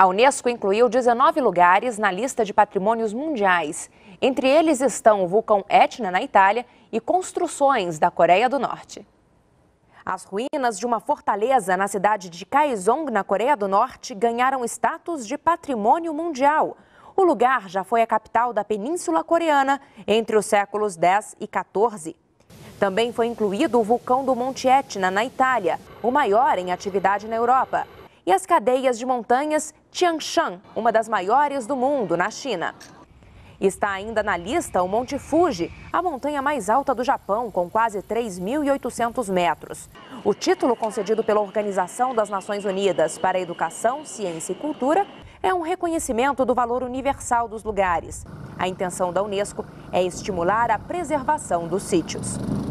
A Unesco incluiu 19 lugares na lista de patrimônios mundiais. Entre eles estão o vulcão Etna, na Itália, e construções da Coreia do Norte. As ruínas de uma fortaleza na cidade de Kaesong, na Coreia do Norte, ganharam status de patrimônio mundial. O lugar já foi a capital da Península Coreana entre os séculos 10 e 14. Também foi incluído o vulcão do Monte Etna, na Itália, o maior em atividade na Europa e as cadeias de montanhas Tian Shan, uma das maiores do mundo, na China. Está ainda na lista o Monte Fuji, a montanha mais alta do Japão, com quase 3.800 metros. O título concedido pela Organização das Nações Unidas para a Educação, Ciência e Cultura é um reconhecimento do valor universal dos lugares. A intenção da Unesco é estimular a preservação dos sítios.